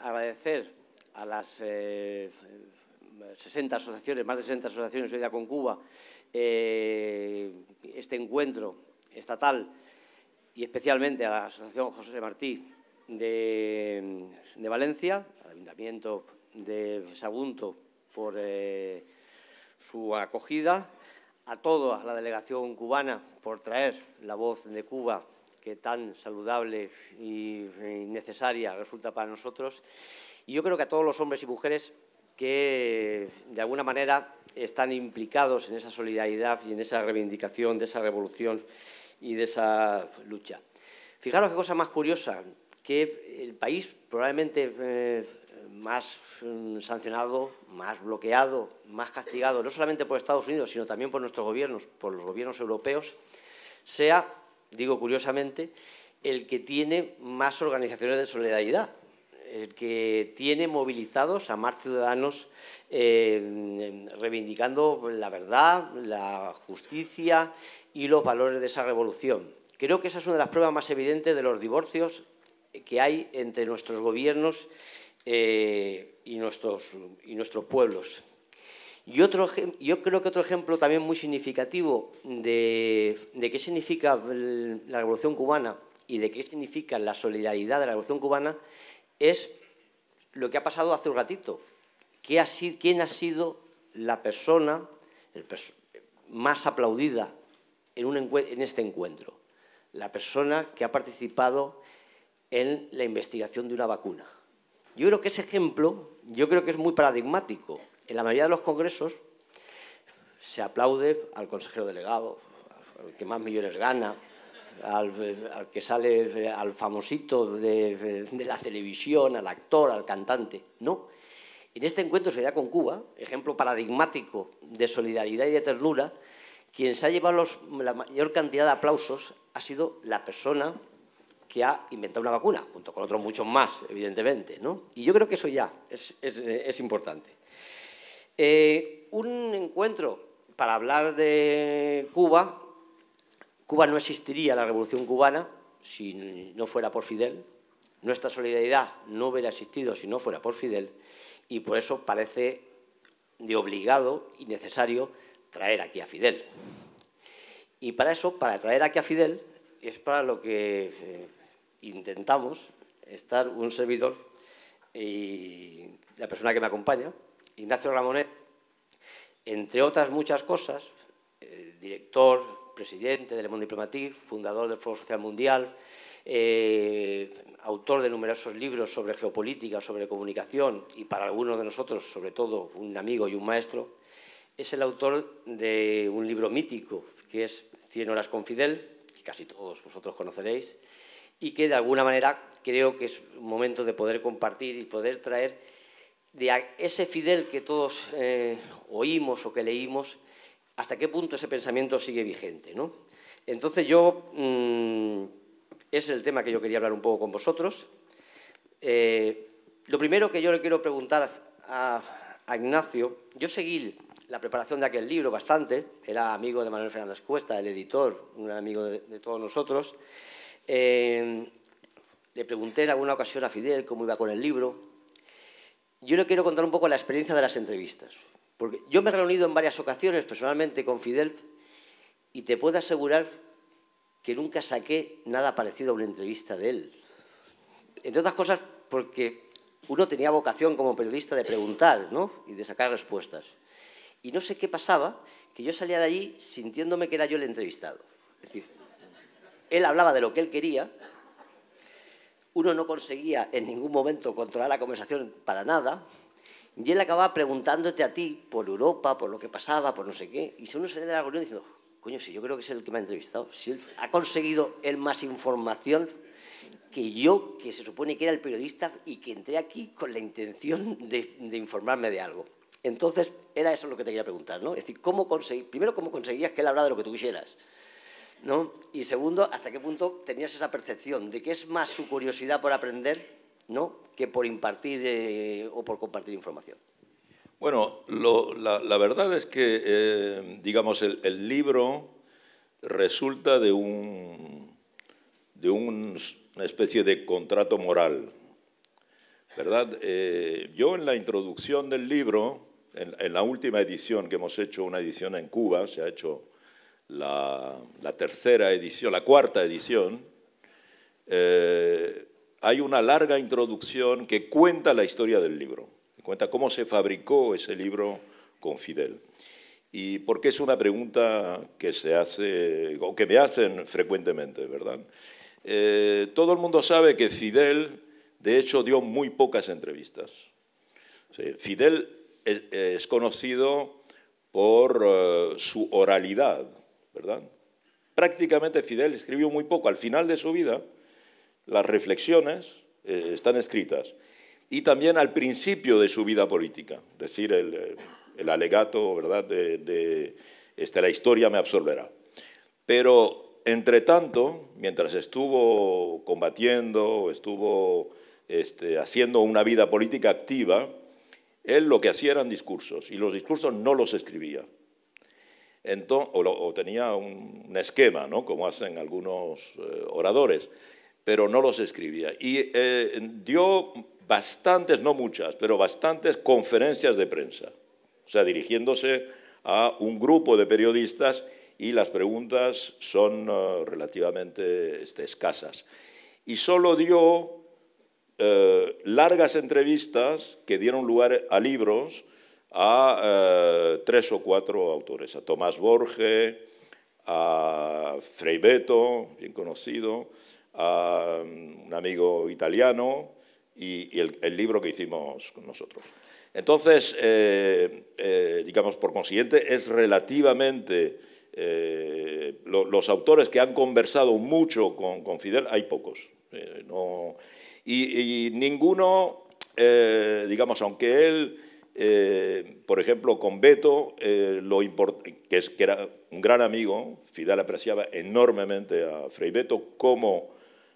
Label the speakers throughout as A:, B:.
A: agradecer a las 60 eh, asociaciones, más de 60 asociaciones hoy día con Cuba, eh, este encuentro estatal y especialmente a la Asociación José Martí de, Valencia, al Ayuntamiento de Sagunto por eh, su acogida, a toda la delegación cubana por traer la voz de Cuba que tan saludable y necesaria resulta para nosotros. Y yo creo que a todos los hombres y mujeres que de alguna manera están implicados en esa solidaridad y en esa reivindicación de esa revolución y de esa lucha. Fijaros qué cosa más curiosa, que el país probablemente eh, más mm, sancionado, más bloqueado, más castigado, no solamente por Estados Unidos, sino también por nuestros gobiernos, por los gobiernos europeos, sea digo curiosamente, el que tiene más organizaciones de solidaridad, el que tiene movilizados a más ciudadanos eh, reivindicando la verdad, la justicia y los valores de esa revolución. Creo que esa es una de las pruebas más evidentes de los divorcios que hay entre nuestros gobiernos eh, y nuestros pueblos. Y otro, yo creo que otro ejemplo también muy significativo de, qué significa la Revolución Cubana y de qué significa la solidaridad de la Revolución Cubana es lo que ha pasado hace un ratito. ¿Quién ha sido la persona más aplaudida en, en este encuentro? La persona que ha participado en la investigación de una vacuna. Yo creo que ese ejemplo, yo creo que es muy paradigmático en la mayoría de los congresos se aplaude al consejero delegado, al que más millones gana, al, que sale, al famosito de, la televisión, al actor, al cantante. No. En este encuentro da con Cuba, ejemplo paradigmático de solidaridad y de ternura, quien se ha llevado la mayor cantidad de aplausos ha sido la persona que ha inventado una vacuna, junto con otros muchos más, evidentemente. ¿no? Y yo creo que eso ya es, es importante. Eh, un encuentro para hablar de Cuba. Cuba no existiría la Revolución Cubana si no fuera por Fidel. Nuestra solidaridad no hubiera existido si no fuera por Fidel. Y por eso parece de obligado y necesario traer aquí a Fidel. Y para eso, para traer aquí a Fidel, es para lo que eh, intentamos estar un servidor y la persona que me acompaña, Ignacio Ramonet, entre otras muchas cosas, eh, director, presidente del Mundo Diplomatique, fundador del Foro Social Mundial, eh, autor de numerosos libros sobre geopolítica, sobre comunicación y para algunos de nosotros, sobre todo, un amigo y un maestro, es el autor de un libro mítico que es Cien horas con Fidel, que casi todos vosotros conoceréis, y que de alguna manera creo que es un momento de poder compartir y poder traer de ese Fidel que todos eh, oímos o que leímos, hasta qué punto ese pensamiento sigue vigente. Entonces yo, mm, ese es el tema que yo quería hablar un poco con vosotros. Eh, lo primero que yo le quiero preguntar a, Ignacio, yo seguí la preparación de aquel libro bastante, era amigo de Manuel Fernández Cuesta, el editor, un amigo de, todos nosotros. Eh, le pregunté en alguna ocasión a Fidel cómo iba con el libro, yo le quiero contar un poco la experiencia de las entrevistas. Porque yo me he reunido en varias ocasiones personalmente con Fidel y te puedo asegurar que nunca saqué nada parecido a una entrevista de él. Entre otras cosas porque uno tenía vocación como periodista de preguntar ¿no? y de sacar respuestas. Y no sé qué pasaba, que yo salía de allí sintiéndome que era yo el entrevistado. Es decir, él hablaba de lo que él quería uno no conseguía en ningún momento controlar la conversación para nada, y él acababa preguntándote a ti por Europa, por lo que pasaba, por no sé qué, y si uno salía de la reunión diciendo, coño, si yo creo que es el que me ha entrevistado, si ha conseguido él más información que yo, que se supone que era el periodista y que entré aquí con la intención de, informarme de algo. Entonces, era eso lo que te quería preguntar, ¿no? Es decir, ¿cómo conseguí, primero, ¿cómo conseguías que él hablara de lo que tú quisieras? Y segundo, hasta qué punto tenías esa percepción de que es más su curiosidad por aprender que por impartir eh, o por compartir información.
B: Bueno, la, verdad es que, eh, digamos, el, libro resulta de, un, de una especie de contrato moral, eh, yo en la introducción del libro, en, la última edición que hemos hecho, una edición en Cuba, se ha hecho la, tercera edición, la cuarta edición, eh, hay una larga introducción que cuenta la historia del libro, cuenta cómo se fabricó ese libro con Fidel. Y porque es una pregunta que se hace, o que me hacen frecuentemente, ¿verdad? Eh, todo el mundo sabe que Fidel, de hecho, dio muy pocas entrevistas. Fidel es, conocido por eh, su oralidad, ¿verdad? Prácticamente Fidel escribió muy poco. Al final de su vida, las reflexiones eh, están escritas. Y también al principio de su vida política, es decir, el, eh, alegato, ¿verdad?, de, este, la historia me absorberá. Pero, entre tanto, mientras estuvo combatiendo, estuvo este, haciendo una vida política activa, él lo que hacía eran discursos, y los discursos no los escribía o, tenía un, esquema, ¿no? como hacen algunos eh, oradores, pero no los escribía. Y eh, dio bastantes, no muchas, pero bastantes conferencias de prensa, o sea, dirigiéndose a un grupo de periodistas y las preguntas son eh, relativamente este, escasas. Y solo dio largas entrevistas que dieron lugar a libros, a eh, tres o cuatro autores, a Tomás Borges, a Frei Beto, bien conocido, a mm, un amigo italiano y, el, libro que hicimos con nosotros. Entonces, eh, eh, digamos, por consiguiente, es relativamente... los autores que han conversado mucho con, Fidel, hay pocos. no, y ninguno, digamos, aunque él eh, por ejemplo, con Beto, eh, lo que, es, que era un gran amigo, Fidel apreciaba enormemente a Frei Beto como,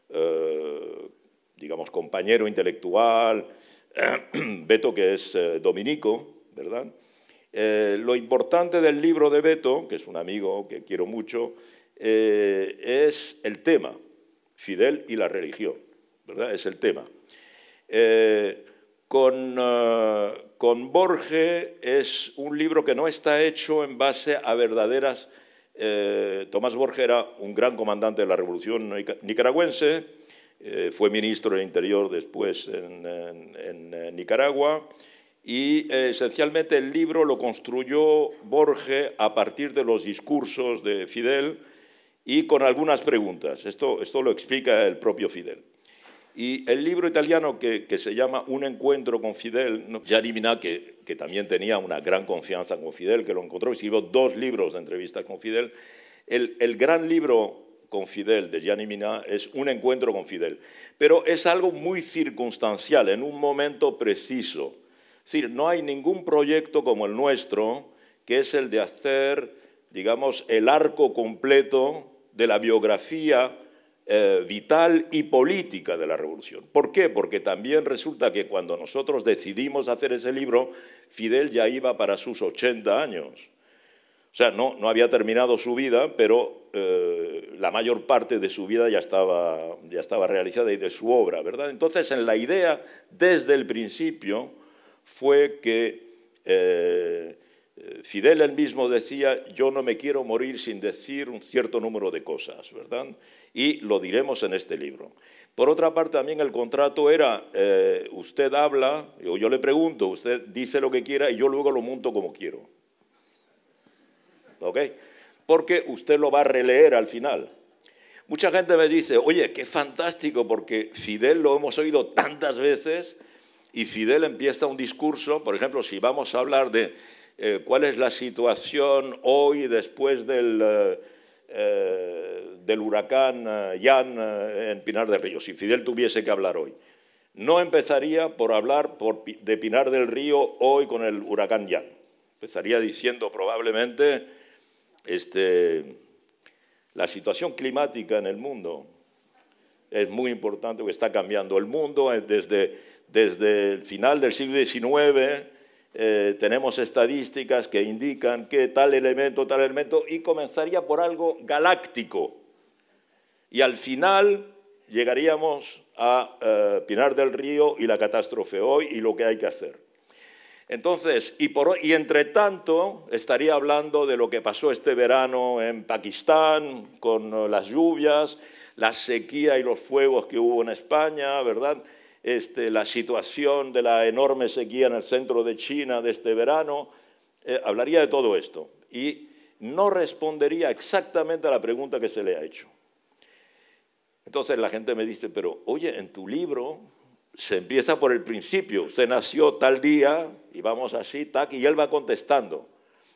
B: eh, digamos, compañero intelectual, Beto que es dominico, ¿verdad? lo importante del libro de Beto, que es un amigo que quiero mucho, es el tema, Fidel y la religión, ¿verdad? Es el tema con, Borge eh, Borges es un libro que no está hecho en base a verdaderas... Eh, Tomás Borges era un gran comandante de la revolución nicaragüense, eh, fue ministro del Interior después en, Nicaragua, y esencialmente el libro lo construyó Borges a partir de los discursos de Fidel y con algunas preguntas. esto lo explica el propio Fidel. Y el libro italiano que, se llama Un encuentro con Fidel, Gianni que, también tenía una gran confianza con Fidel, que lo encontró, y escribió dos libros de entrevistas con Fidel. El, gran libro con Fidel de Gianni Miná es Un encuentro con Fidel, pero es algo muy circunstancial, en un momento preciso. Es decir, no hay ningún proyecto como el nuestro, que es el de hacer, digamos, el arco completo de la biografía eh, vital y política de la revolución. ¿Por qué? Porque también resulta que cuando nosotros decidimos hacer ese libro, Fidel ya iba para sus 80 años. O sea, no, no había terminado su vida, pero eh, la mayor parte de su vida ya estaba, ya estaba realizada y de su obra, ¿verdad? Entonces, en la idea, desde el principio, fue que eh, eh, Fidel él mismo decía, yo no me quiero morir sin decir un cierto número de cosas, ¿verdad? Y lo diremos en este libro. Por otra parte, también el contrato era, eh, usted habla, o yo le pregunto, usted dice lo que quiera y yo luego lo monto como quiero. ¿Ok? Porque usted lo va a releer al final. Mucha gente me dice, oye, qué fantástico, porque Fidel lo hemos oído tantas veces y Fidel empieza un discurso, por ejemplo, si vamos a hablar de eh, cuál es la situación hoy después del, eh, eh, huracán Jan en Pinar del Río, si Fidel tuviese que hablar hoy. No empezaría por hablar de Pinar del Río hoy con el huracán Jan. Empezaría diciendo probablemente este, la situación climática en el mundo es muy importante que está cambiando el mundo desde, desde el final del siglo XIX eh, tenemos estadísticas que indican que tal elemento, tal elemento, y comenzaría por algo galáctico. Y al final llegaríamos a eh, Pinar del Río y la catástrofe hoy y lo que hay que hacer. Entonces, y, y entre tanto, estaría hablando de lo que pasó este verano en Pakistán, con eh, las lluvias, la sequía y los fuegos que hubo en España, ¿verdad? Este, la situación de la enorme sequía en el centro de China de este verano, eh, hablaría de todo esto y no respondería exactamente a la pregunta que se le ha hecho. Entonces la gente me dice, pero oye, en tu libro se empieza por el principio, usted nació tal día y vamos así, y él va contestando.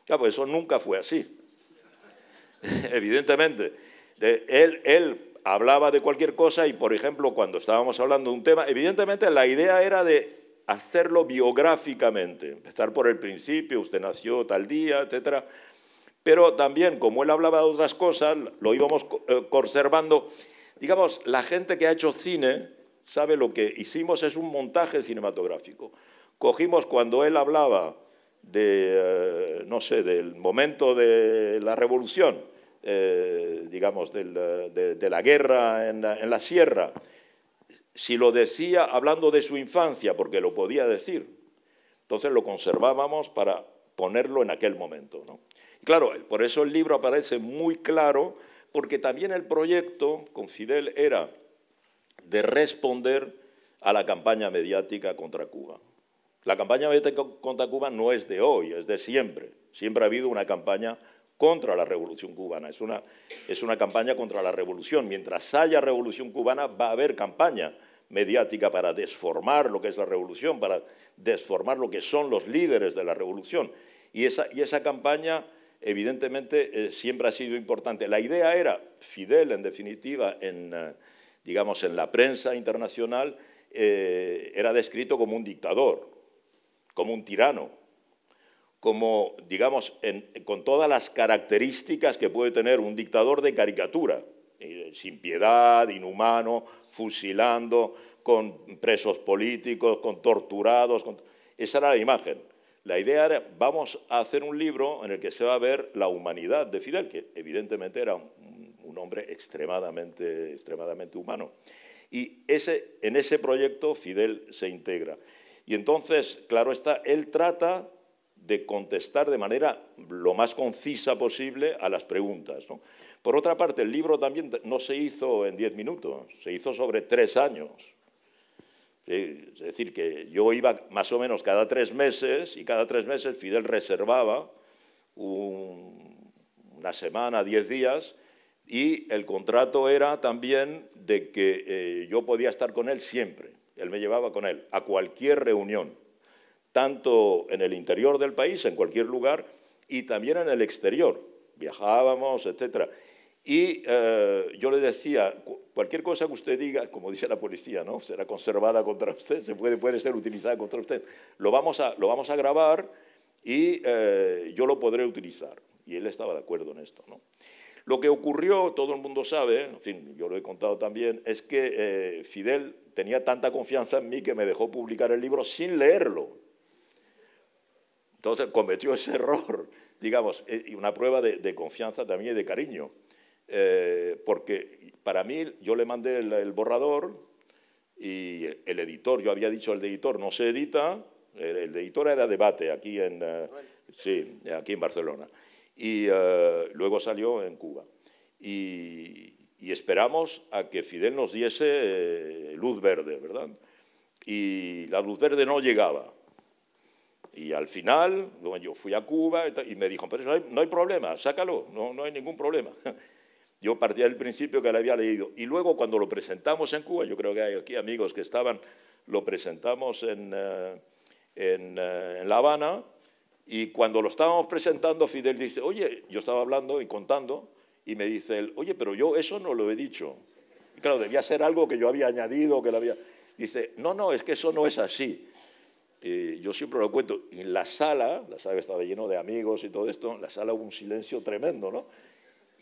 B: Claro, pues eso nunca fue así, evidentemente. Él, él hablaba de cualquier cosa y, por ejemplo, cuando estábamos hablando de un tema, evidentemente la idea era de hacerlo biográficamente, empezar por el principio, usted nació tal día, etcétera. Pero también, como él hablaba de otras cosas, lo íbamos eh, conservando. Digamos, la gente que ha hecho cine sabe lo que hicimos es un montaje cinematográfico. Cogimos cuando él hablaba de, eh, no sé, del momento de la revolución, eh, digamos, de, la guerra en la, sierra, si lo decía hablando de su infancia, porque lo podía decir, entonces lo conservábamos para ponerlo en aquel momento. Claro, por eso el libro aparece muy claro, porque también el proyecto con Fidel era de responder a la campaña mediática contra Cuba. La campaña mediática contra Cuba no es de hoy, es de siempre. Siempre ha habido una campaña contra la revolución cubana. Es una, campaña contra la revolución. Mientras haya revolución cubana va a haber campaña mediática para desformar lo que es la revolución, para desformar lo que son los líderes de la revolución. Y esa, campaña evidentemente eh, siempre ha sido importante. La idea era, Fidel en definitiva, en, eh, digamos, en la prensa internacional, eh, era descrito como un dictador, como un tirano, como, digamos, con todas las características que puede tener un dictador de caricatura, sin piedad, inhumano, fusilando, con presos políticos, con torturados. Esa era la imagen. La idea era, vamos a hacer un libro en el que se va a ver la humanidad de Fidel, que evidentemente era un, un hombre extremadamente, extremadamente humano. Y ese, en ese proyecto Fidel se integra. Y entonces, claro está, él trata de contestar de manera lo más concisa posible a las preguntas. Por otra parte, el libro también no se hizo en diez minutos, se hizo sobre tres años. Es decir, que yo iba más o menos cada tres meses y cada tres meses Fidel reservaba una semana, diez días, y el contrato era también de que eh, yo podía estar con él siempre. Él me llevaba con él a cualquier reunión tanto en el interior del país, en cualquier lugar, y también en el exterior. Viajábamos, etcétera. Y eh, yo le decía, cualquier cosa que usted diga, como dice la policía, ¿no? será conservada contra usted, se puede, puede ser utilizada contra usted, lo vamos a, lo vamos a grabar y eh, yo lo podré utilizar. Y él estaba de acuerdo en esto. Lo que ocurrió, todo el mundo sabe, en fin, yo lo he contado también, es que eh, Fidel tenía tanta confianza en mí que me dejó publicar el libro sin leerlo. Entonces cometió ese error, digamos, eh, y una prueba de, confianza también y de cariño. Eh, porque para mí, yo le mandé el, borrador y el, editor, yo había dicho al editor, no se edita, el, editor era debate aquí en, eh, sí, aquí en Barcelona. Y luego salió en Cuba. y, esperamos a que Fidel nos diese luz verde, ¿verdad? Y la luz verde no llegaba y al final, yo fui a Cuba y me dijo, no hay, problema, sácalo, no, no hay ningún problema. Yo partía del principio que le había leído. Y luego cuando lo presentamos en Cuba, yo creo que hay aquí amigos que estaban, lo presentamos en, eh, en, eh, en La Habana, y cuando lo estábamos presentando, Fidel dice, oye, yo estaba hablando y contando, y me dice él, oye, pero yo eso no lo he dicho. claro, debía ser algo que yo había añadido, que lo había... Dice, no, no, es que eso no es así. Eh, yo siempre lo cuento, en la sala, la sala estaba lleno de amigos y todo esto, en la sala hubo un silencio tremendo, ¿no?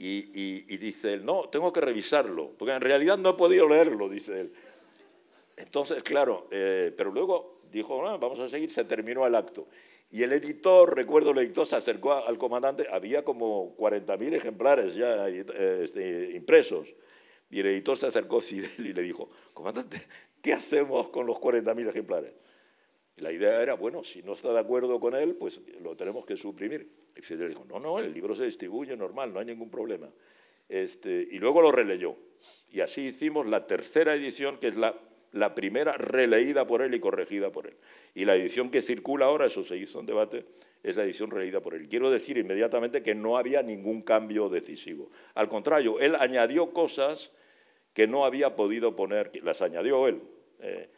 B: Y, dice él, no, tengo que revisarlo, porque en realidad no he podido leerlo, dice él. Entonces, claro, eh, pero luego dijo, ah, vamos a seguir, se terminó el acto. Y el editor, recuerdo, el editor se acercó al comandante, había como 40.000 ejemplares ya eh, este, impresos. Y el editor se acercó a Fidel y le dijo, comandante, ¿qué hacemos con los 40.000 ejemplares? La idea era, bueno, si no está de acuerdo con él, pues lo tenemos que suprimir. Y Fidel dijo, no, no, el libro se distribuye normal, no hay ningún problema. Este, y luego lo releyó. Y así hicimos la tercera edición, que es la, primera releída por él y corregida por él. Y la edición que circula ahora, eso se hizo en debate, es la edición releída por él. Quiero decir inmediatamente que no había ningún cambio decisivo. Al contrario, él añadió cosas que no había podido poner, las añadió él. Eh,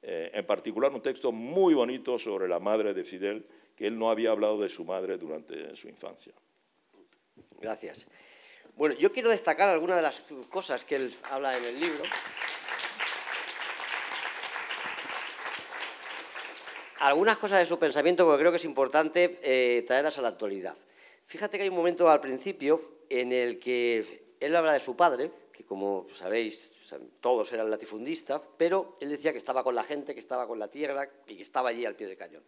B: eh, en particular un texto muy bonito sobre la madre de Fidel, que él no había hablado de su madre durante su infancia.
A: Gracias. Bueno, yo quiero destacar algunas de las cosas que él habla en el libro. Algunas cosas de su pensamiento, porque creo que es importante eh, traerlas a la actualidad. Fíjate que hay un momento al principio en el que él habla de su padre, que como sabéis, todos eran latifundistas, pero él decía que estaba con la gente, que estaba con la tierra y que estaba allí al pie del cañón.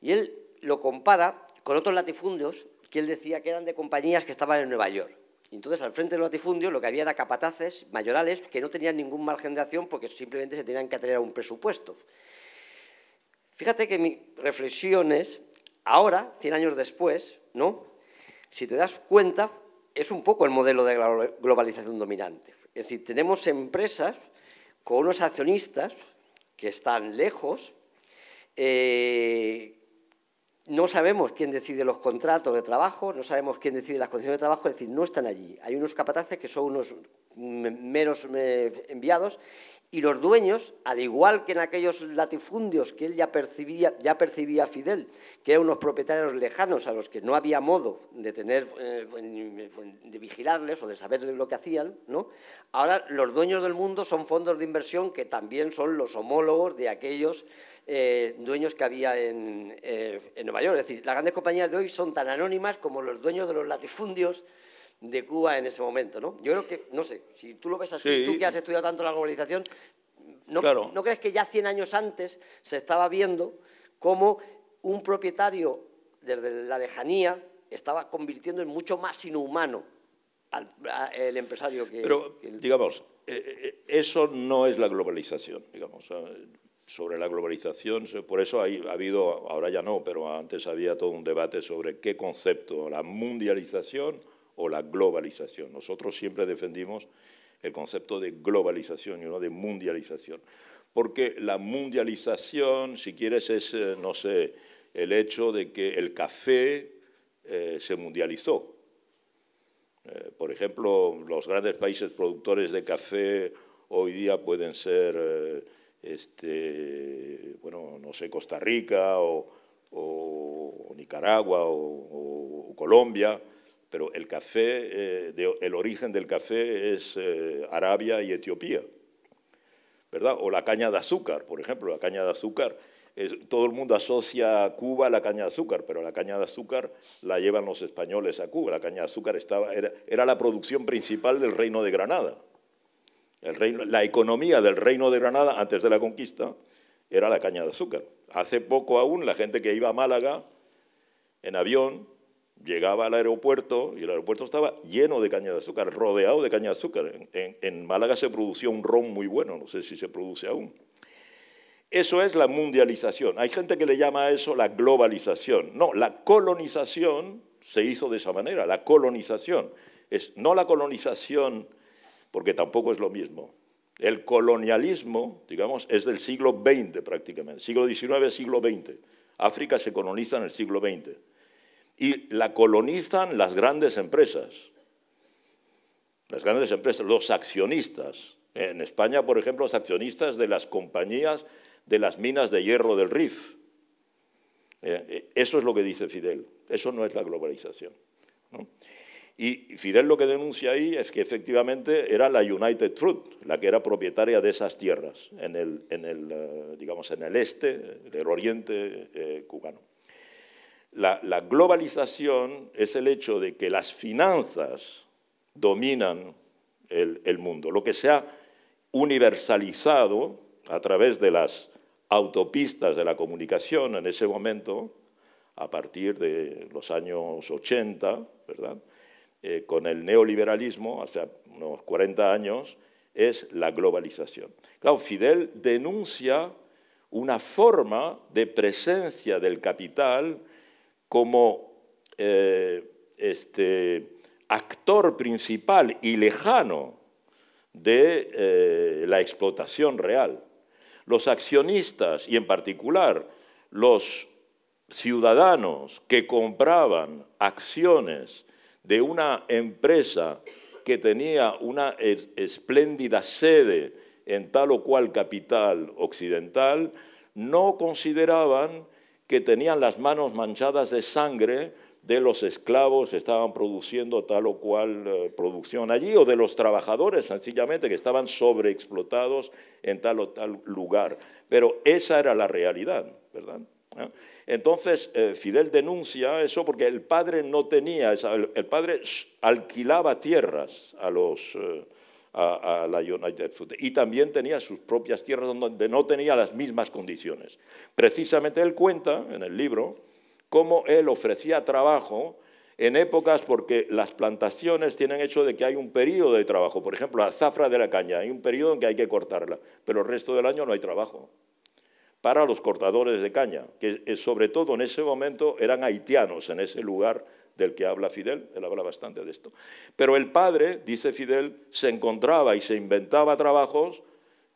A: Y él lo compara con otros latifundios que él decía que eran de compañías que estaban en Nueva York. Entonces, al frente de latifundio lo que había era capataces mayorales que no tenían ningún margen de acción porque simplemente se tenían que atener a un presupuesto. Fíjate que mi reflexión es, ahora, 100 años después, ¿no? si te das cuenta, es un poco el modelo de globalización dominante. Es decir, tenemos empresas con unos accionistas que están lejos, eh, no sabemos quién decide los contratos de trabajo, no sabemos quién decide las condiciones de trabajo, es decir, no están allí. Hay unos capataces que son unos menos eh, enviados y los dueños, al igual que en aquellos latifundios que él ya percibía, ya percibía Fidel, que eran unos propietarios lejanos a los que no había modo de tener, eh, de vigilarles o de saber lo que hacían, ¿no? Ahora los dueños del mundo son fondos de inversión que también son los homólogos de aquellos eh, dueños que había en, eh, en Nueva York. Es decir, las grandes compañías de hoy son tan anónimas como los dueños de los latifundios de Cuba en ese momento, ¿no? Yo creo que, no sé, si tú lo ves así, tú que has estudiado tanto la globalización, ¿no, ¿no crees que ya 100 años antes se estaba viendo cómo un propietario desde la lejanía estaba convirtiendo en mucho más inhumano al el empresario que... Pero,
B: digamos, eh, eh, eso no es la globalización, digamos. Eh, sobre la globalización, por eso hay, ha habido, ahora ya no, pero antes había todo un debate sobre qué concepto, la mundialización o la globalización. Nosotros siempre defendimos el concepto de globalización y no de mundialización. Porque la mundialización, si quieres, es, eh, no sé, el hecho de que el café eh, se mundializó. Eh, por ejemplo, los grandes países productores de café hoy día pueden ser, este, bueno, no sé, Costa Rica o, Nicaragua o Colombia, pero el café, eh, el origen del café es eh, Arabia y Etiopía, ¿verdad? O la caña de azúcar, por ejemplo, la caña de azúcar. todo el mundo asocia a Cuba la caña de azúcar, pero la caña de azúcar la llevan los españoles a Cuba. La caña de azúcar estaba, era, la producción principal del Reino de Granada. la economía del Reino de Granada antes de la conquista era la caña de azúcar. Hace poco aún la gente que iba a Málaga en avión llegaba al aeropuerto y el aeropuerto estaba lleno de caña de azúcar, rodeado de caña de azúcar. En, Málaga se producía un ron muy bueno, no sé si se produce aún. Eso es la mundialización. Hay gente que le llama a eso la globalización. No, la colonización se hizo de esa manera, la colonización. Es, no la colonización, porque tampoco es lo mismo. El colonialismo, digamos, es del siglo XX prácticamente, siglo XIX, siglo XX. África se coloniza en el siglo XX y la colonizan las grandes empresas. Las grandes empresas, los accionistas. En España, por ejemplo, los accionistas de las compañías de las minas de hierro del RIF. Eh, eh, eso es lo que dice Fidel. Eso no es la globalización. Y Fidel lo que denuncia ahí es que efectivamente era la United Truth la que era propietaria de esas tierras en el, en eh, digamos, en el este, el oriente cubano. La, globalización es el hecho de que las finanzas dominan el, mundo. Lo que se ha universalizado a través de las autopistas de la comunicación en ese momento, a partir de los años 80, eh, con el neoliberalismo, hace unos 40 años, es la globalización. Claro, Fidel denuncia una forma de presencia del capital como eh, este, actor principal y lejano de eh, la explotación real. Los accionistas y en particular los ciudadanos que compraban acciones de una empresa que tenía una espléndida sede en tal o cual capital occidental, no consideraban que tenían las manos manchadas de sangre de los esclavos que estaban produciendo tal o cual eh, producción allí, o de los trabajadores sencillamente que estaban sobreexplotados en tal o tal lugar. Pero esa era la realidad, ¿verdad? ¿Eh? Entonces, eh, Fidel denuncia eso porque el padre no tenía, el, padre alquilaba tierras a los a, la United Food Y también tenía sus propias tierras donde no tenía las mismas condiciones. Precisamente él cuenta en el libro cómo él ofrecía trabajo en épocas porque las plantaciones tienen hecho de que hay un periodo de trabajo. Por ejemplo, la zafra de la caña, hay un periodo en que hay que cortarla, pero el resto del año no hay trabajo para los cortadores de caña, que sobre todo en ese momento eran haitianos en ese lugar del que habla Fidel, él habla bastante de esto. Pero el padre, dice Fidel, se encontraba y se inventaba trabajos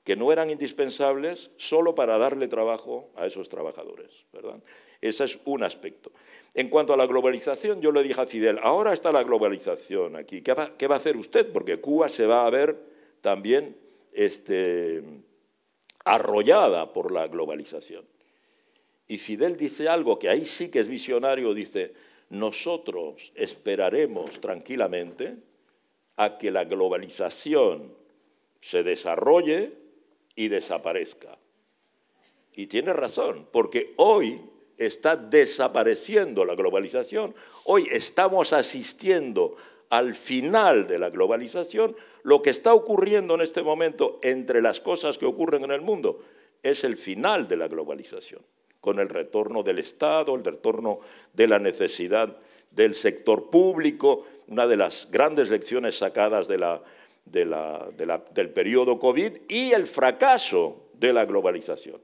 B: que no eran indispensables solo para darle trabajo a esos trabajadores. ¿verdad? Ese es un aspecto. En cuanto a la globalización, yo le dije a Fidel, ahora está la globalización aquí, ¿qué va, a hacer usted? Porque Cuba se va a ver también este, arrollada por la globalización. Y Fidel dice algo que ahí sí que es visionario, dice, nosotros esperaremos tranquilamente a que la globalización se desarrolle y desaparezca. Y tiene razón, porque hoy está desapareciendo la globalización. Hoy estamos asistiendo al final de la globalización. Lo que está ocurriendo en este momento entre las cosas que ocurren en el mundo es el final de la globalización con el retorno del Estado, el retorno de la necesidad del sector público, una de las grandes lecciones sacadas del periodo COVID y el fracaso de la globalización.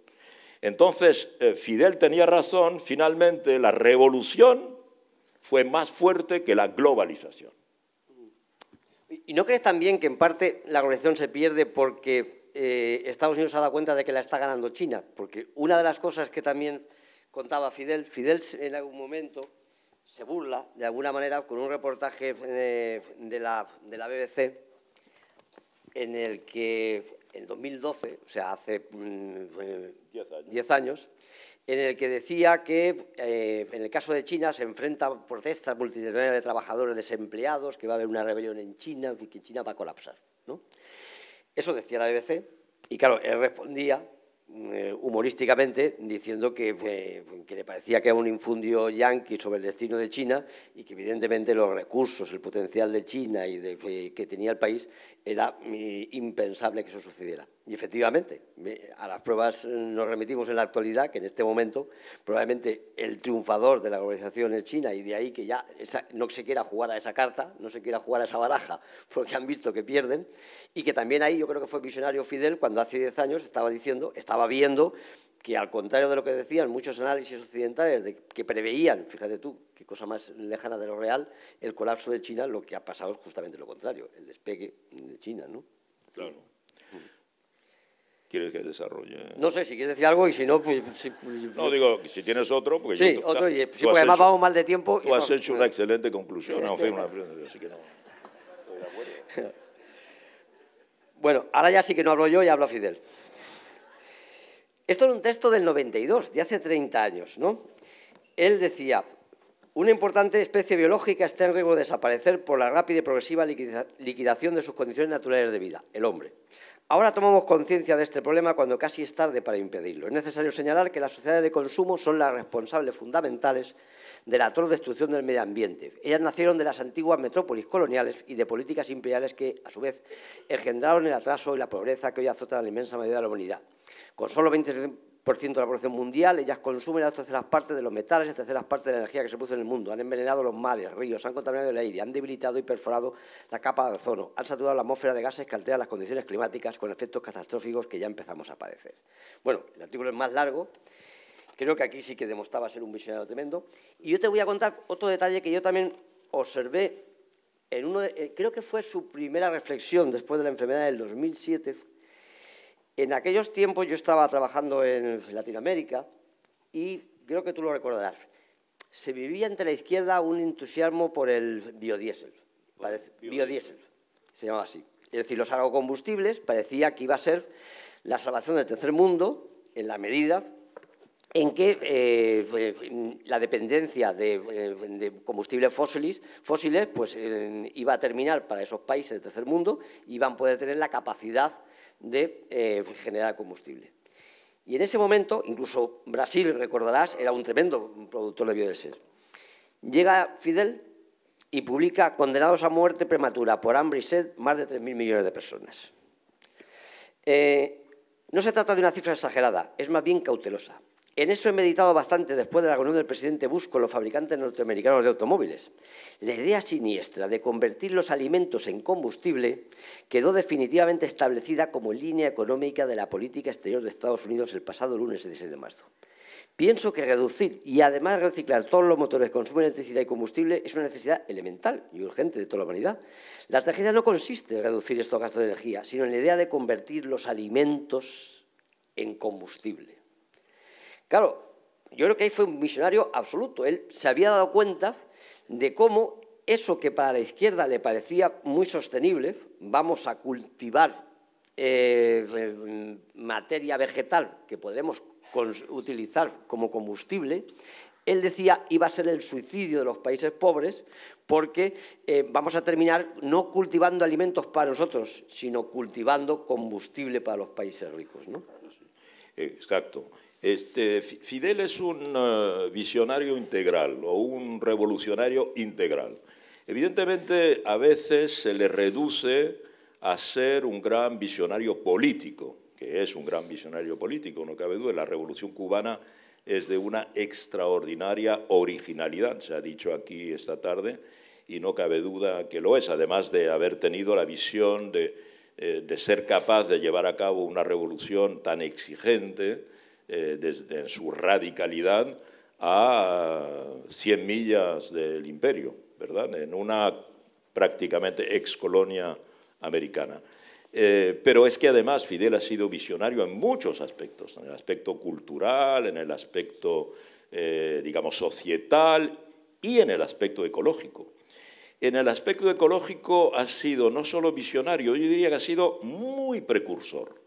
B: Entonces, eh, Fidel tenía razón, finalmente la revolución fue más fuerte que la globalización. ¿Y no crees también que en parte la globalización se pierde
A: porque eh, Estados Unidos se ha dado cuenta de que la está ganando China, porque una de las cosas que también contaba Fidel, Fidel en algún momento se burla de alguna manera con un reportaje eh, de, la, BBC en el que en 2012, o sea, hace 10 mm, eh, años. en el que decía que en el caso de China se enfrenta protestas multitudinarias de trabajadores desempleados, que va a haber una rebelión en China y que China va a colapsar. ¿no? Eso decía la BBC y claro, él respondía eh, humorísticamente diciendo eh, que, le parecía que era un infundio yanqui sobre el destino de China y que evidentemente los recursos, el potencial de China y eh, que tenía el país era impensable que eso sucediera. Y efectivamente, a las pruebas eh, nos remitimos en la actualidad, que en este momento probablemente el triunfador de la globalización es China y de ahí que ya no se quiera jugar a esa carta, no se quiera jugar a esa baraja, porque han visto que pierden. Y que también ahí yo creo que fue visionario Fidel cuando hace 10 años estaba diciendo, estaba viendo que al contrario de lo que decían muchos análisis occidentales que preveían, fíjate tú, qué cosa más lejana de lo real, el colapso de China, lo que ha pasado es justamente lo contrario, el despegue de China, ¿no? Claro. Mm.
B: ¿Quieres que desarrolle? No sé, si
A: quieres decir algo y si no, pues... pues no, digo,
B: si tienes otro... Porque sí, otro, y, sí, además vamos mal de tiempo... Tú has hecho eh. una excelente conclusión, Bueno, ahora ya sí que
A: no hablo yo y hablo Fidel. Esto es un texto del 92, de hace 30 años. Él decía, una importante especie biológica está en riesgo de desaparecer por la rápida y progresiva liquidación de sus condiciones naturales de vida, el hombre. Ahora tomamos conciencia de este problema cuando casi es tarde para impedirlo. Es necesario señalar que las sociedades de consumo son las responsables fundamentales de la atroz destrucción del medio ambiente. Ellas nacieron de las antiguas metrópolis coloniales y de políticas imperiales que, a su vez, engendraron el atraso y la pobreza que hoy azotan a la inmensa mayoría de la humanidad. Con solo 20% de la población mundial, ellas consumen las terceras partes de los metales y las terceras partes de la energía que se produce en el mundo. Han envenenado los mares, ríos, han contaminado el aire, han debilitado y perforado la capa de ozono, han saturado la atmósfera de gases que alteran las condiciones climáticas con efectos catastróficos que ya empezamos a padecer. Bueno, el artículo es más largo, creo que aquí sí que demostraba ser un visionario tremendo. Y yo te voy a contar otro detalle que yo también observé en uno de, eh, creo que fue su primera reflexión después de la enfermedad del 2007, en aquellos tiempos yo estaba trabajando en Latinoamérica y creo que tú lo recordarás. Se vivía entre la izquierda un entusiasmo por el biodiesel. biodiesel, se llamaba así. Es decir, los agrocombustibles parecía que iba a ser la salvación del tercer mundo en la medida en que eh, la dependencia eh, de, combustibles fósiles, fósiles pues, eh, iba a terminar para esos países del tercer mundo y iban a poder tener la capacidad de eh, generar combustible. Y en ese momento, incluso Brasil, recordarás, era un tremendo productor de biodiesel. Llega Fidel y publica Condenados a muerte prematura por hambre y sed más de 3.000 millones de personas. Eh, no se trata de una cifra exagerada, es más bien cautelosa. En eso he meditado bastante después de la reunión del presidente Bush con los fabricantes norteamericanos de automóviles. La idea siniestra de convertir los alimentos en combustible quedó definitivamente establecida como línea económica de la política exterior de Estados Unidos el pasado lunes 16 de marzo. Pienso que reducir y además reciclar todos los motores consumo, de electricidad y combustible es una necesidad elemental y urgente de toda la humanidad. La estrategia no consiste en reducir estos gastos de energía, sino en la idea de convertir los alimentos en combustible. Claro, yo creo que ahí fue un visionario absoluto. Él se había dado cuenta de cómo eso que para la izquierda le parecía muy sostenible, vamos a cultivar eh, materia vegetal que podremos utilizar como combustible, él decía iba a ser el suicidio de los países pobres porque eh, vamos a terminar no cultivando alimentos para nosotros, sino cultivando combustible para los países ricos.
B: Exacto. Este, Fidel es un eh, visionario integral o un revolucionario integral. Evidentemente, a veces se le reduce a ser un gran visionario político, que es un gran visionario político, no cabe duda. La revolución cubana es de una extraordinaria originalidad, se ha dicho aquí esta tarde, y no cabe duda que lo es, además de haber tenido la visión de eh, ser capaz de llevar a cabo una revolución tan exigente eh, desde en su radicalidad a 100 millas del imperio, ¿verdad? En una prácticamente excolonia americana. Eh, pero es que además Fidel ha sido visionario en muchos aspectos, en el aspecto cultural, en el aspecto, eh, digamos, societal y en el aspecto ecológico. En el aspecto ecológico ha sido no solo visionario, yo diría que ha sido muy precursor.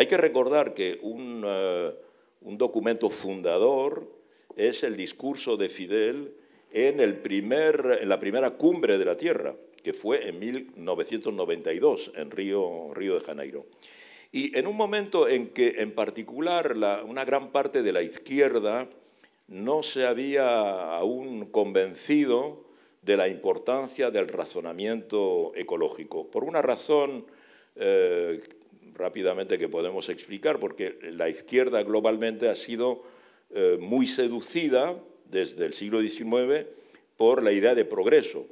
B: Hay que recordar que eh, un, documento fundador es el discurso de Fidel en, la primera cumbre de la Tierra, que fue en 1992 en Río, de Janeiro. Y en un momento en que, en particular, una gran parte de la izquierda no se había aún convencido de la importancia del razonamiento ecológico, por una razón eh, rápidamente que podemos explicar, porque la izquierda globalmente ha sido eh, muy seducida desde el siglo XIX por la idea de progreso,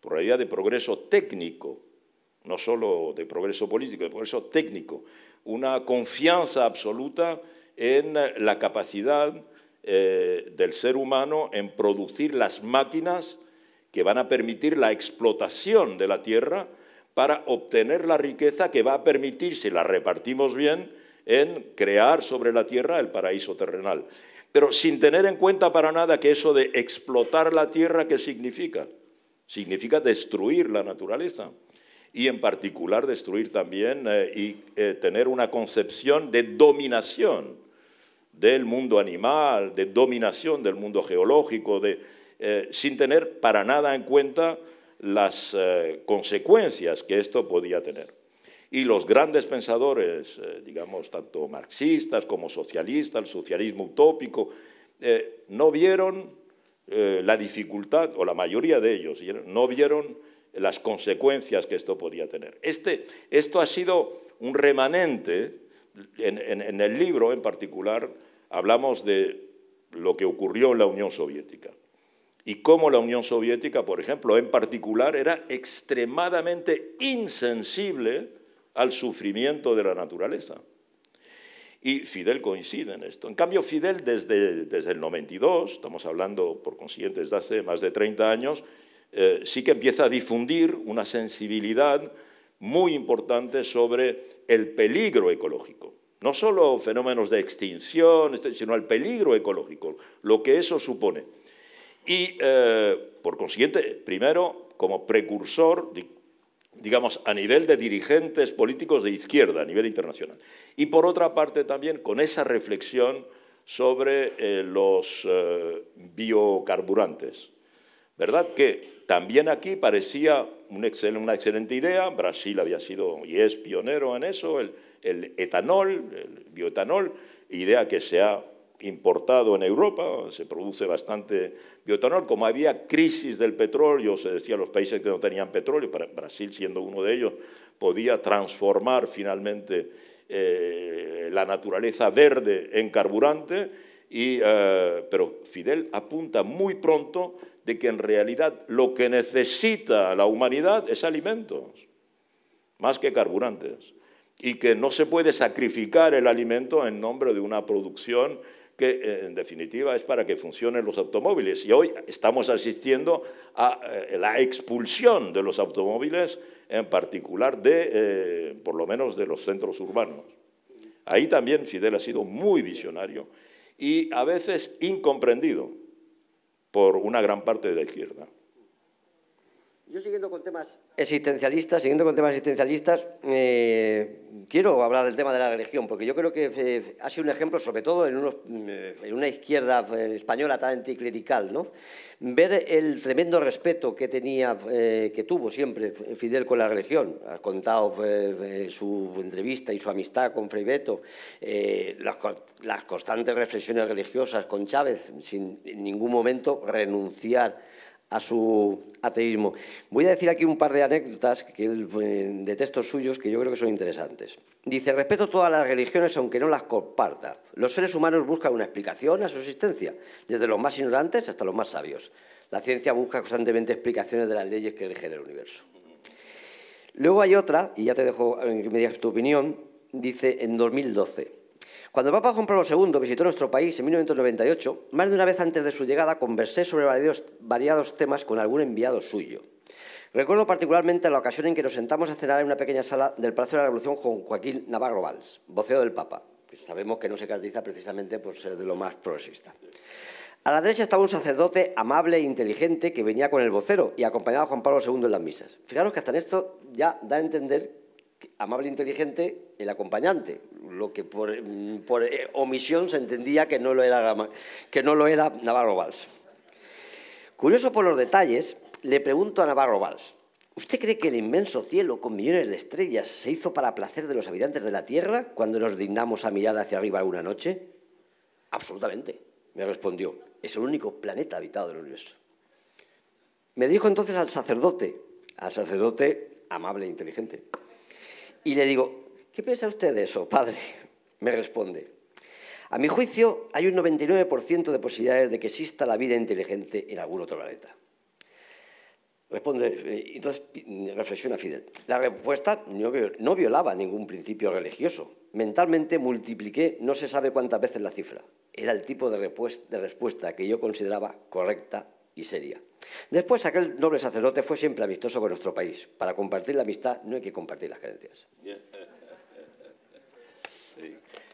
B: por la idea de progreso técnico, no solo de progreso político, de progreso técnico, una confianza absoluta en la capacidad eh, del ser humano en producir las máquinas que van a permitir la explotación de la tierra para obtener la riqueza que va a permitir, si la repartimos bien, en crear sobre la tierra el paraíso terrenal. Pero sin tener en cuenta para nada que eso de explotar la tierra, ¿qué significa? Significa destruir la naturaleza y en particular destruir también eh, y eh, tener una concepción de dominación del mundo animal, de dominación del mundo geológico, de, eh, sin tener para nada en cuenta las eh, consecuencias que esto podía tener. Y los grandes pensadores, eh, digamos, tanto marxistas como socialistas, el socialismo utópico, eh, no vieron la dificultad, o la mayoría de ellos, no vieron las consecuencias que esto podía tener. Este, esto ha sido un remanente, en el libro en particular hablamos de lo que ocurrió en la Unión Soviética y cómo la Unión Soviética, por ejemplo, en particular, era extremadamente insensible al sufrimiento de la naturaleza. Y Fidel coincide en esto. En cambio, Fidel desde, desde el 92, estamos hablando por consiguiente desde hace más de 30 años, eh, sí que empieza a difundir una sensibilidad muy importante sobre el peligro ecológico. No solo fenómenos de extinción, este, sino el peligro ecológico, lo que eso supone. Y, eh, por consiguiente, primero, como precursor, digamos, a nivel de dirigentes políticos de izquierda, a nivel internacional. Y, por otra parte, también con esa reflexión sobre eh, los eh, biocarburantes. ¿Verdad que también aquí parecía una, excelente idea? Brasil había sido y es pionero en eso, el etanol, el bioetanol, idea que se ha importado en Europa, se produce bastante como había crisis del petróleo, se decía los países que no tenían petróleo, Brasil siendo uno de ellos, podía transformar finalmente eh, la naturaleza verde en carburante, y, eh, pero Fidel apunta muy pronto de que en realidad lo que necesita la humanidad es alimentos, más que carburantes, y que no se puede sacrificar el alimento en nombre de una producción que eh, en definitiva es para que funcionen los automóviles. Y hoy estamos asistiendo a eh, la expulsión de los automóviles, en particular de, eh, por lo menos, de los centros urbanos. Ahí también Fidel ha sido muy visionario y a veces incomprendido por una gran parte de la izquierda.
A: Yo siguiendo con temas existencialistas, siguiendo con temas existencialistas, eh, quiero hablar del tema de la religión, porque yo creo que eh, ha sido un ejemplo, sobre todo en, mm, una izquierda eh, española tan anticlerical, ¿no? ver el tremendo respeto que tenía, que tuvo siempre Fidel con la religión. Ha contado su entrevista y su amistad con Frei Beto, las, las, constantes reflexiones religiosas con Chávez, sin en ningún momento renunciar a su ateísmo. Voy a decir aquí un par de anécdotas eh, de textos suyos que yo creo que son interesantes. Dice, respeto todas las religiones aunque no las comparta. Los seres humanos buscan una explicación a su existencia, desde los más ignorantes hasta los más sabios. La ciencia busca constantemente explicaciones de las leyes que rigen el universo. Luego hay otra, y ya te dejo eh, que me digas tu opinión, dice en 2012, cuando el Papa Juan Pablo II visitó nuestro país en 1998, más de una vez antes de su llegada conversé sobre variados temas con algún enviado suyo. Recuerdo particularmente la ocasión en que nos sentamos a cenar en una pequeña sala del Palacio de la Revolución con Joaquín Navarro Valls, voceo del Papa. Que sabemos que no se caracteriza precisamente por ser de lo más progresista. A la derecha estaba un sacerdote amable e inteligente que venía con el vocero y acompañaba a Juan Pablo II en las misas. Fijaros que hasta en esto ya da a entender amable e inteligente el acompañante, lo que por, eh, omisión se entendía que no lo era, que no lo era Navarro Valls. Curioso por los detalles, le pregunto a Navarro Valls, ¿usted cree que el inmenso cielo con millones de estrellas se hizo para placer de los habitantes de la Tierra cuando nos dignamos a mirar hacia arriba una noche? Absolutamente, me respondió, es el único planeta habitado del universo. Me dijo entonces al sacerdote, al sacerdote amable e inteligente, y le digo, ¿qué piensa usted de eso, padre? Me responde, a mi juicio hay un 99% de posibilidades de que exista la vida inteligente en algún otro planeta. Responde, eh, entonces reflexiona Fidel. La respuesta no violaba ningún principio religioso. Mentalmente multipliqué no se sabe cuántas veces la cifra. Era el tipo de respuesta que yo consideraba correcta y seria. Después, aquel noble sacerdote fue siempre amistoso con nuestro país. Para compartir la amistad no hay que compartir las creencias.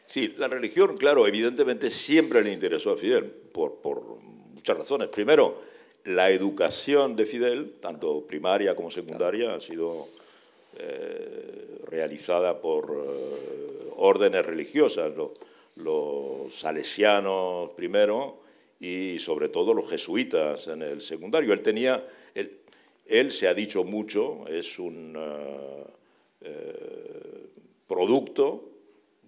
B: Sí, la religión, claro, evidentemente siempre le interesó a Fidel, por, por muchas razones. Primero, la educación de Fidel, tanto primaria como secundaria, ha sido eh, realizada por eh, órdenes religiosas, los salesianos primero, y sobre todo los jesuitas en el secundario. Él tenía, él, se ha dicho mucho, es un eh, eh, producto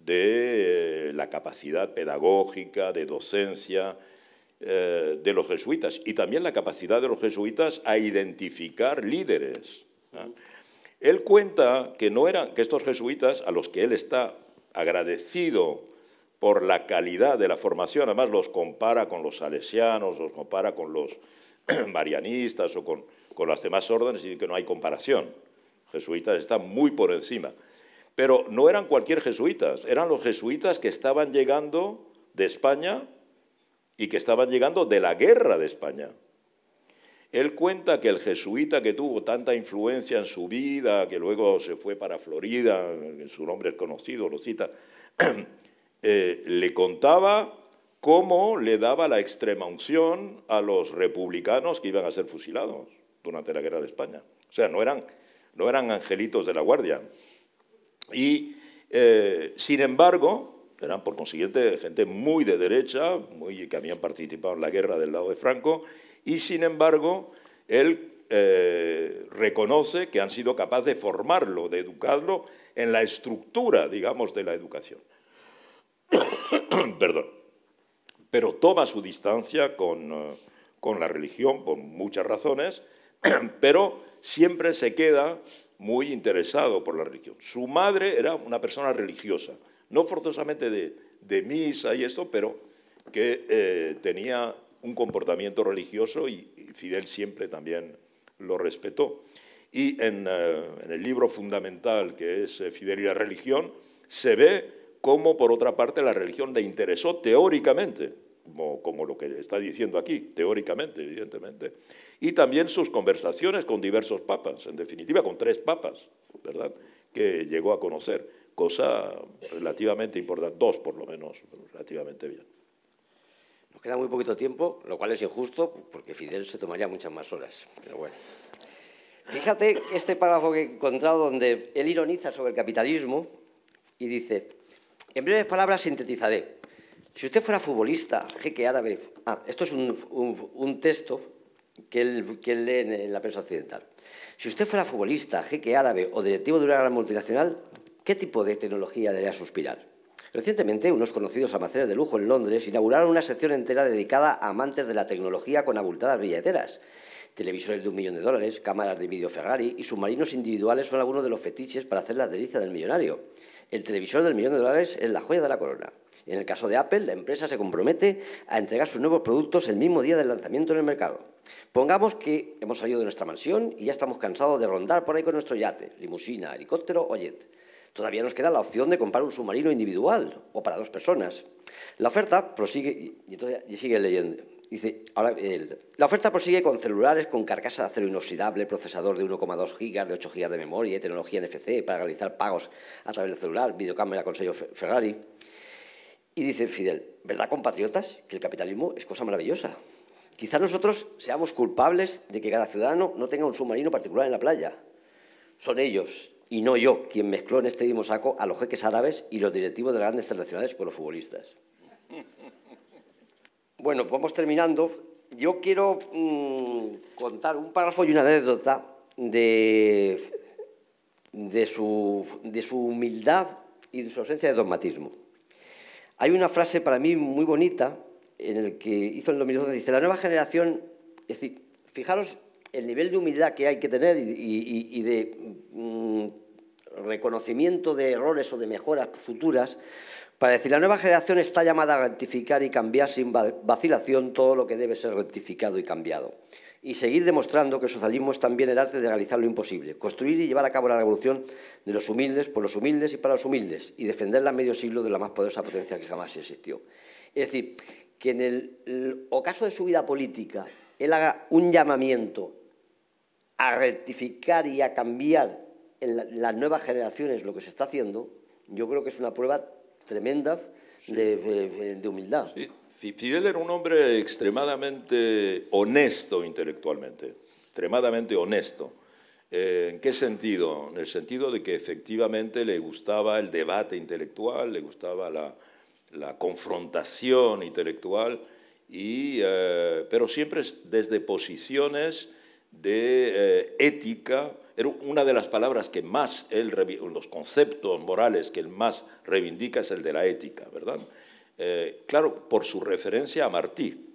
B: de eh, la capacidad pedagógica, de docencia de los jesuitas y también la capacidad de los jesuitas a identificar líderes. Él cuenta que no eran que estos jesuitas a los que él está agradecido por la calidad de la formación, además los compara con los salesianos, los compara con los marianistas o con, las demás órdenes y que no hay comparación. Jesuitas están muy por encima. Pero no eran cualquier jesuitas, eran los jesuitas que estaban llegando de España y que estaban llegando de la guerra de España. Él cuenta que el jesuita que tuvo tanta influencia en su vida, que luego se fue para Florida, su nombre es conocido, lo cita, Eh, le contaba cómo le daba la extrema unción a los republicanos que iban a ser fusilados durante la Guerra de España. O sea, no eran, angelitos de la guardia. Y, eh, sin embargo, eran por consiguiente gente muy de derecha, muy, que habían participado en la guerra del lado de Franco, y sin embargo, él eh, reconoce que han sido capaces de formarlo, de educarlo en la estructura, digamos, de la educación. Perdón. Pero toma su distancia con, eh, la religión por muchas razones, pero siempre se queda muy interesado por la religión. Su madre era una persona religiosa, no forzosamente de, misa y esto, pero que eh, tenía un comportamiento religioso y, Fidel siempre también lo respetó. Y en, eh, el libro fundamental que es Fidel y la religión, se ve cómo por otra parte la religión le interesó teóricamente, como, lo que está diciendo aquí, teóricamente, evidentemente, y también sus conversaciones con diversos papas, en definitiva con tres papas, ¿verdad?, que llegó a conocer, cosa relativamente importante, dos por lo menos, relativamente bien. Nos queda muy poquito tiempo, lo cual es injusto, porque Fidel se tomaría muchas más horas, pero bueno.
A: Fíjate este párrafo que he encontrado donde él ironiza sobre el capitalismo y dice, en breves palabras sintetizaré. Si usted fuera futbolista, jeque árabe... Ah, esto es un, texto que él, lee en, la prensa occidental. Si usted fuera futbolista, jeque árabe o directivo de una gran multinacional, ¿qué tipo de tecnología haría suspirar? Recientemente, unos conocidos almacenes de lujo en Londres inauguraron una sección entera dedicada a amantes de la tecnología con abultadas billeteras. Televisores de un millón de dólares, cámaras de vídeo Ferrari y submarinos individuales son algunos de los fetiches para hacer la delicia del millonario. El televisor del millón de dólares es la joya de la corona. En el caso de Apple, la empresa se compromete a entregar sus nuevos productos el mismo día del lanzamiento en el mercado. Pongamos que hemos salido de nuestra mansión y ya estamos cansados de rondar por ahí con nuestro yate, limusina, helicóptero o jet. Todavía nos queda la opción de comprar un submarino individual o para dos personas. La oferta prosigue y, sigue leyendo. Dice, ahora, la oferta prosigue con celulares con carcasa de acero inoxidable, procesador de 1,2 GB, de 8 GB de memoria y tecnología NFC para realizar pagos a través del celular, videocámara con sello Ferrari. Y dice Fidel, ¿verdad, compatriotas? Que el capitalismo es cosa maravillosa. Quizá nosotros seamos culpables de que cada ciudadano no tenga un submarino particular en la playa. Son ellos, y no yo, quien mezcló en este mismo saco a los jeques árabes y los directivos de las grandes internacionales con los futbolistas. Bueno, pues vamos terminando. Yo quiero mm, contar un párrafo y una anécdota de, de, su, humildad y de su ausencia de dogmatismo. Hay una frase para mí muy bonita en el que hizo en 2012, dice, la nueva generación, es decir, fijaros el nivel de humildad que hay que tener y, de mm, reconocimiento de errores o de mejoras futuras, para decir, la nueva generación está llamada a rectificar y cambiar sin vacilación todo lo que debe ser rectificado y cambiado. Y seguir demostrando que el socialismo es también el arte de realizar lo imposible, construir y llevar a cabo la revolución de los humildes, por los humildes y para los humildes, y defenderla medio siglo de la más poderosa potencia que jamás existió. Es decir, que en el, ocaso de su vida política él haga un llamamiento a rectificar y a cambiar en las nuevas generaciones lo que se está haciendo, yo creo que es una prueba tremenda de, humildad.
B: Fidel era un hombre extremadamente honesto intelectualmente, extremadamente honesto. Eh, ¿En qué sentido? En el sentido de que efectivamente le gustaba el debate intelectual, le gustaba la, confrontación intelectual, eh, pero siempre desde posiciones de eh, ética era una de las palabras que más él, los conceptos morales que él más reivindica es el de la ética, ¿verdad? Eh, claro, por su referencia a Martí,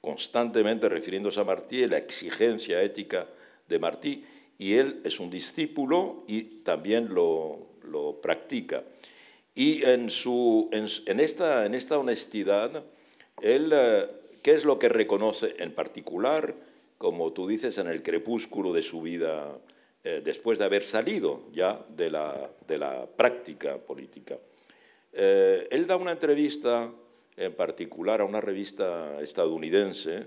B: constantemente refiriéndose a Martí, la exigencia ética de Martí, y él es un discípulo y también lo, lo practica. Y en, su, en, esta, en esta honestidad, él, eh, ¿qué es lo que reconoce en particular, como tú dices, en el crepúsculo de su vida? Eh, después de haber salido ya de la, práctica política. Eh, él da una entrevista en particular a una revista estadounidense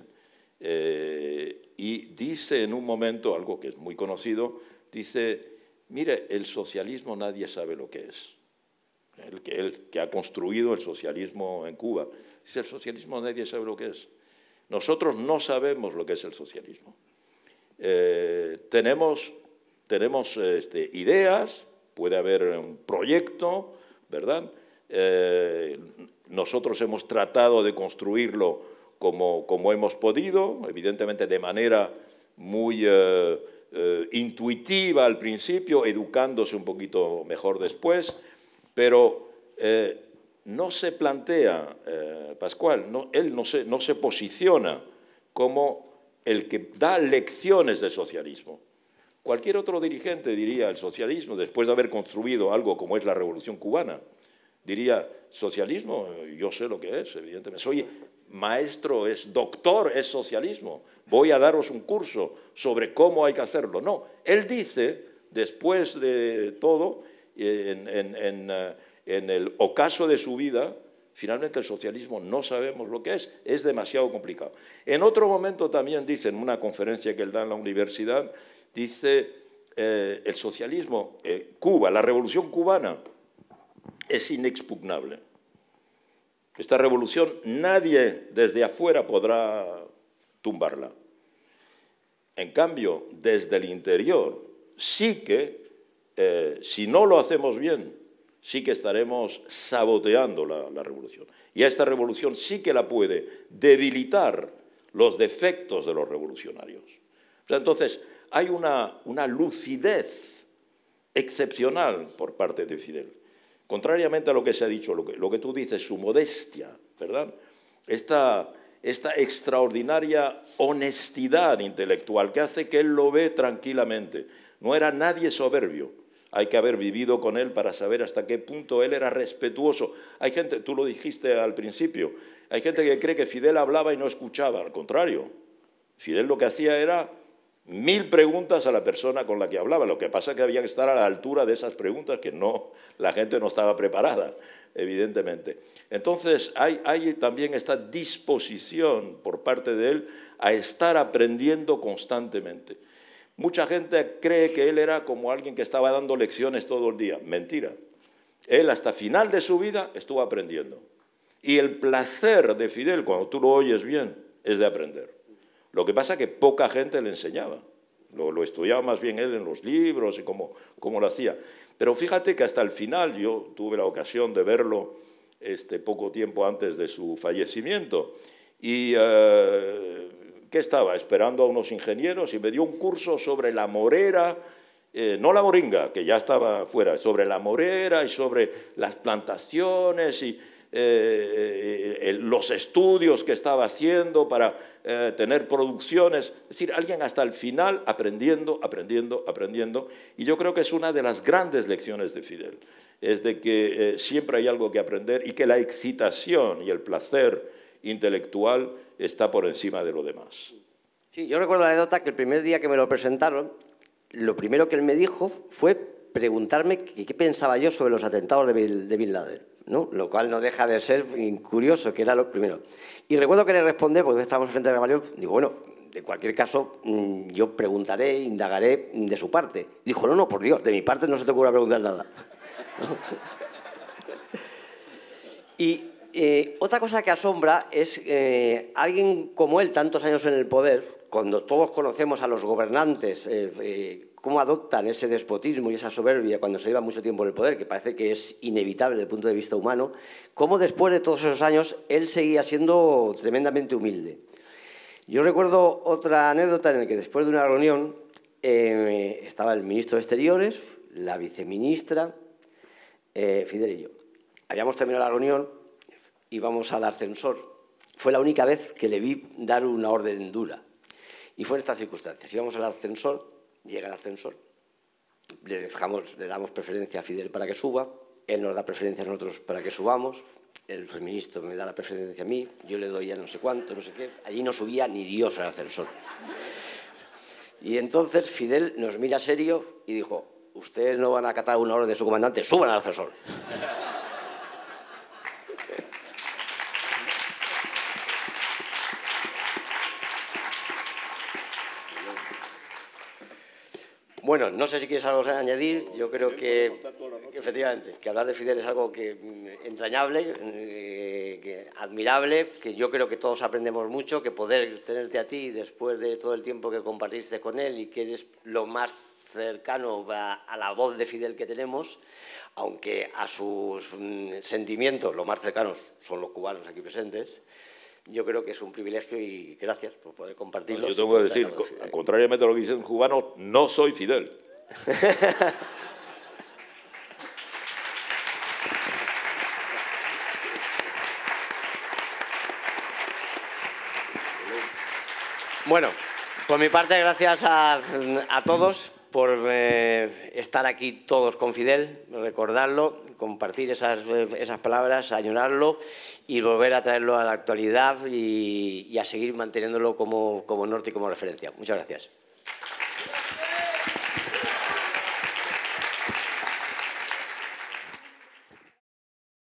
B: eh, y dice en un momento, algo que es muy conocido, dice, mire, el socialismo nadie sabe lo que es. El que, ha construido el socialismo en Cuba. Dice, el socialismo nadie sabe lo que es. Nosotros no sabemos lo que es el socialismo. tenemos tenemos este, ideas, puede haber un proyecto, ¿verdad? Eh, nosotros hemos tratado de construirlo como, hemos podido, evidentemente de manera muy eh, eh, intuitiva al principio, educándose un poquito mejor después, pero no se plantea, Pascual, él no se posiciona como el que da lecciones de socialismo Cualquier otro dirigente diría el socialismo, después de haber construido algo como es la Revolución Cubana, diría, socialismo, yo sé lo que es, evidentemente, soy maestro, es doctor, es socialismo, voy a daros un curso sobre cómo hay que hacerlo. No, él dice, después de todo, en, en eh, el ocaso de su vida, Finalmente el socialismo no sabemos lo que es, es demasiado complicado. En otro momento también dice, en una conferencia que él da en la universidad, Dice eh, el socialismo, eh, Cuba, la revolución cubana es inexpugnable. Esta revolución nadie desde afuera podrá tumbarla. En cambio, desde el interior sí que, eh, si no lo hacemos bien, sí que estaremos saboteando la, revolución. Y a esta revolución sí que la puede debilitar los defectos de los revolucionarios. entonces, hay una, lucidez excepcional por parte de Fidel. Contrariamente a lo que se ha dicho, lo que, tú dices, su modestia, ¿verdad? Esta, esta extraordinaria honestidad intelectual que hace que él lo ve tranquilamente. No era nadie soberbio. Hay que haber vivido con él para saber hasta qué punto él era respetuoso. Hay gente, tú lo dijiste al principio, hay gente que cree que Fidel hablaba y no escuchaba. Al contrario, Fidel lo que hacía era mil preguntas a la persona con la que hablaba. Lo que pasa es que había que estar a la altura de esas preguntas que no, la gente no estaba preparada, evidentemente. Entonces, hay, también esta disposición por parte de él a estar aprendiendo constantemente. Mucha gente cree que él era como alguien que estaba dando lecciones todo el día. Mentira. Él hasta final de su vida estuvo aprendiendo. Y el placer de Fidel, cuando tú lo oyes bien, es de aprender. Lo que pasa es que poca gente le enseñaba. Lo, estudiaba más bien él en los libros y cómo, lo hacía. Pero fíjate que hasta el final yo tuve la ocasión de verlo este, poco tiempo antes de su fallecimiento. Y eh, ¿qué estaba? Esperando a unos ingenieros y me dio un curso sobre la morera, eh, no la moringa, que ya estaba fuera, sobre la morera y sobre las plantaciones y eh, eh, los estudios que estaba haciendo para eh, tener producciones, es decir, alguien hasta el final aprendiendo, aprendiendo, aprendiendo. Y yo creo que es una de las grandes lecciones de Fidel, es de que eh, siempre hay algo que aprender y que la excitación y el placer intelectual está por encima de lo demás.
A: Sí, yo recuerdo la anécdota que el primer día que me lo presentaron, lo primero que él me dijo fue preguntarme qué pensaba yo sobre los atentados de Bin Laden. ¿no? lo cual no deja de ser curioso, que era lo primero. Y recuerdo que le responde, porque estábamos frente a Gabriel. digo, bueno, de cualquier caso, mm, yo preguntaré, indagaré mm, de su parte. Dijo, no, no, por Dios, de mi parte no se te ocurra preguntar nada. y eh, otra cosa que asombra es eh, alguien como él, tantos años en el poder, cuando todos conocemos a los gobernantes eh, eh, cómo adoptan ese despotismo y esa soberbia cuando se lleva mucho tiempo en el poder, que parece que es inevitable desde el punto de vista humano, cómo después de todos esos años él seguía siendo tremendamente humilde. Yo recuerdo otra anécdota en la que después de una reunión eh, estaba el ministro de Exteriores, la viceministra, eh, Fidel y yo. Habíamos terminado la reunión, íbamos al ascensor. Fue la única vez que le vi dar una orden dura. Y fue en estas circunstancias. Íbamos al ascensor llega el ascensor, le, dejamos, le damos preferencia a Fidel para que suba, él nos da preferencia a nosotros para que subamos, el ministro me da la preferencia a mí, yo le doy a no sé cuánto, no sé qué. Allí no subía ni Dios al ascensor. Y entonces Fidel nos mira serio y dijo, ustedes no van a acatar una orden de su comandante, suban al ascensor. Bueno, no sé si quieres algo añadir. Yo creo que, efectivamente, que hablar de Fidel es algo que mm, entrañable, eh, admirable, que yo creo que todos aprendemos mucho, que poder tenerte a ti después de todo el tiempo que compartiste con él y que eres lo más cercano a, la voz de Fidel que tenemos, aunque a sus mm, sentimientos lo más cercanos son los cubanos aquí presentes yo creo que es un privilegio y gracias por poder
B: compartirlo. Yo tengo que decir, eh. contrariamente a lo que dicen cubanos, no soy Fidel.
A: bueno, por mi parte, gracias a, a todos por eh, estar aquí todos con Fidel, recordarlo, compartir esas, palabras, añorarlo y volver a traerlo a la actualidad y, a seguir manteniéndolo como, como norte y como referencia. Muchas gracias.